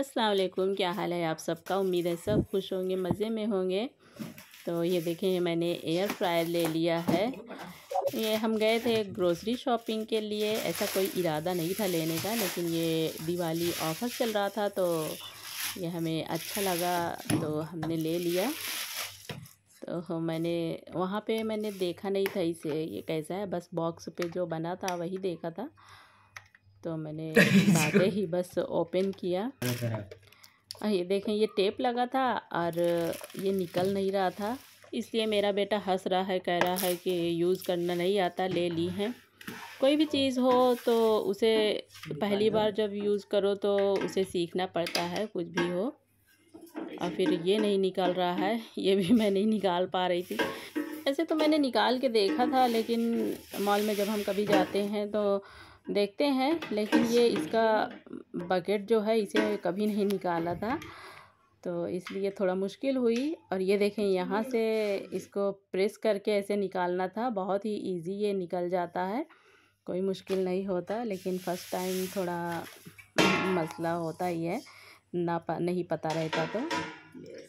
अस्सलाम वालेकुम क्या हाल है आप सबका उम्मीद है सब खुश होंगे मज़े में होंगे तो ये देखें मैंने एयर फ्रायर ले लिया है ये हम गए थे ग्रोसरी शॉपिंग के लिए ऐसा कोई इरादा नहीं था लेने का लेकिन ये दिवाली ऑफ़र चल रहा था तो ये हमें अच्छा लगा तो हमने ले लिया तो मैंने वहाँ पे मैंने देखा नहीं था इसे ये कैसा है बस बॉक्स पे जो बना था वही देखा था तो मैंने आगे ही बस ओपन किया ये देखें ये टेप लगा था और ये निकल नहीं रहा था इसलिए मेरा बेटा हंस रहा है कह रहा है कि यूज़ करना नहीं आता ले ली हैं कोई भी चीज़ हो तो उसे पहली बार जब यूज़ करो तो उसे सीखना पड़ता है कुछ भी हो और फिर ये नहीं निकाल रहा है ये भी मैं नहीं निकाल पा रही थी ऐसे तो मैंने निकाल के देखा था लेकिन मॉल में जब हम कभी जाते हैं तो देखते हैं लेकिन ये इसका बकेट जो है इसे कभी नहीं निकाला था तो इसलिए थोड़ा मुश्किल हुई और ये देखें यहाँ से इसको प्रेस करके ऐसे निकालना था बहुत ही इजी ये निकल जाता है कोई मुश्किल नहीं होता लेकिन फ़र्स्ट टाइम थोड़ा मसला होता ही है ना पा, नहीं पता रहता तो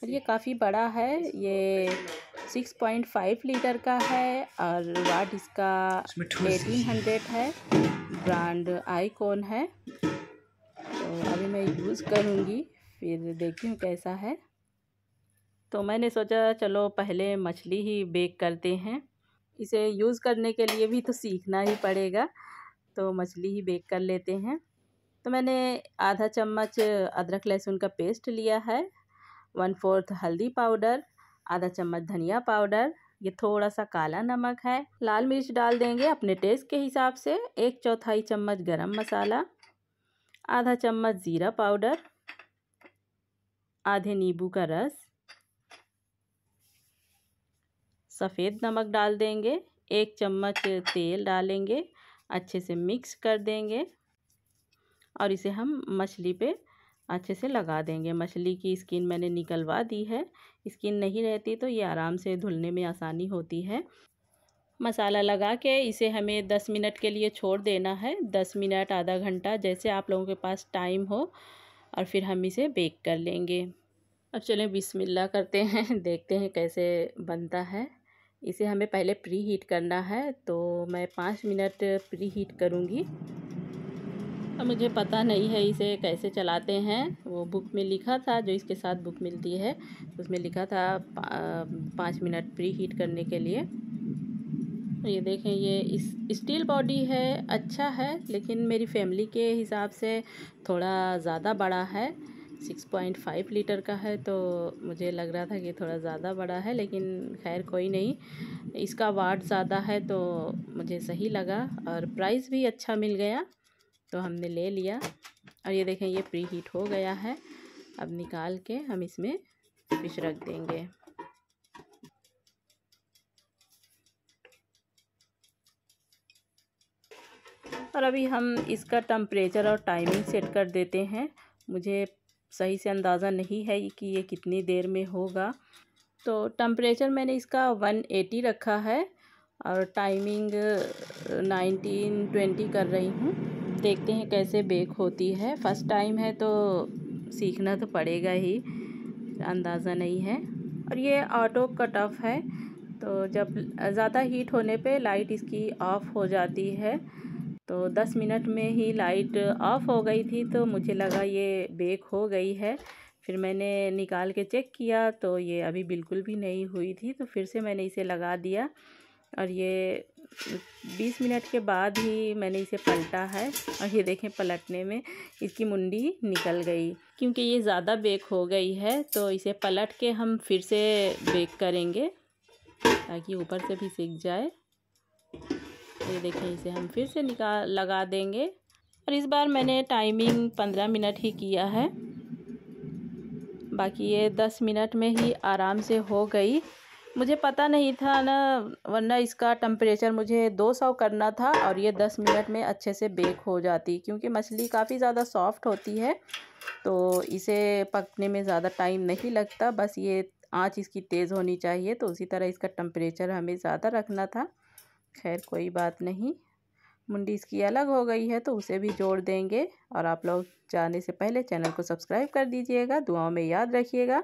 और ये काफ़ी बड़ा है ये सिक्स पॉइंट फाइव लीटर का है और वाट इसका एटीन हंड्रेड है ब्रांड आईकॉन है तो अभी मैं यूज़ करूँगी फिर देखती हूँ कैसा है तो मैंने सोचा चलो पहले मछली ही बेक करते हैं इसे यूज़ करने के लिए भी तो सीखना ही पड़ेगा तो मछली ही बेक कर लेते हैं तो मैंने आधा चम्मच अदरक लहसुन का पेस्ट लिया है वन फोर्थ हल्दी पाउडर आधा चम्मच धनिया पाउडर ये थोड़ा सा काला नमक है लाल मिर्च डाल देंगे अपने टेस्ट के हिसाब से एक चौथाई चम्मच गरम मसाला आधा चम्मच ज़ीरा पाउडर आधे नींबू का रस सफ़ेद नमक डाल देंगे एक चम्मच तेल डालेंगे अच्छे से मिक्स कर देंगे और इसे हम मछली पे अच्छे से लगा देंगे मछली की स्किन मैंने निकलवा दी है स्किन नहीं रहती तो ये आराम से धुलने में आसानी होती है मसाला लगा के इसे हमें दस मिनट के लिए छोड़ देना है दस मिनट आधा घंटा जैसे आप लोगों के पास टाइम हो और फिर हम इसे बेक कर लेंगे अब चलें बिस्मिल्लाह करते हैं देखते हैं कैसे बनता है इसे हमें पहले प्री हीट करना है तो मैं पाँच मिनट प्री हीट करूँगी अब मुझे पता नहीं है इसे कैसे चलाते हैं वो बुक में लिखा था जो इसके साथ बुक मिलती है उसमें लिखा था पा, पाँच मिनट प्री हीट करने के लिए ये देखें ये इस स्टील बॉडी है अच्छा है लेकिन मेरी फैमिली के हिसाब से थोड़ा ज़्यादा बड़ा है सिक्स पॉइंट फाइव लीटर का है तो मुझे लग रहा था कि थोड़ा ज़्यादा बड़ा है लेकिन खैर कोई नहीं इसका वाट ज़्यादा है तो मुझे सही लगा और प्राइस भी अच्छा मिल गया तो हमने ले लिया और ये देखें ये प्री हीट हो गया है अब निकाल के हम इसमें फिश रख देंगे और अभी हम इसका टम्परेचर और टाइमिंग सेट कर देते हैं मुझे सही से अंदाज़ा नहीं है कि ये कितनी देर में होगा तो टम्परेचर मैंने इसका 180 रखा है और टाइमिंग 1920 uh, कर रही हूँ देखते हैं कैसे बेक होती है फर्स्ट टाइम है तो सीखना तो पड़ेगा ही अंदाज़ा नहीं है और ये ऑटो कट ऑफ है तो जब ज़्यादा हीट होने पे लाइट इसकी ऑफ़ हो जाती है तो 10 मिनट में ही लाइट ऑफ़ हो गई थी तो मुझे लगा ये बेक हो गई है फिर मैंने निकाल के चेक किया तो ये अभी बिल्कुल भी नहीं हुई थी तो फिर से मैंने इसे लगा दिया और ये बीस मिनट के बाद ही मैंने इसे पलटा है और ये देखें पलटने में इसकी मुंडी निकल गई क्योंकि ये ज़्यादा बेक हो गई है तो इसे पलट के हम फिर से बेक करेंगे ताकि ऊपर से भी सीख जाए ये देखें इसे हम फिर से निकाल लगा देंगे और इस बार मैंने टाइमिंग पंद्रह मिनट ही किया है बाकी ये दस मिनट में ही आराम से हो गई मुझे पता नहीं था ना वरना इसका टम्परेचर मुझे 200 करना था और ये 10 मिनट में अच्छे से बेक हो जाती क्योंकि मछली काफ़ी ज़्यादा सॉफ्ट होती है तो इसे पकने में ज़्यादा टाइम नहीं लगता बस ये आँच इसकी तेज़ होनी चाहिए तो उसी तरह इसका टम्परेचर हमें ज़्यादा रखना था खैर कोई बात नहीं मुंडी इसकी अलग हो गई है तो उसे भी जोड़ देंगे और आप लोग जाने से पहले चैनल को सब्सक्राइब कर दीजिएगा दुआओं में याद रखिएगा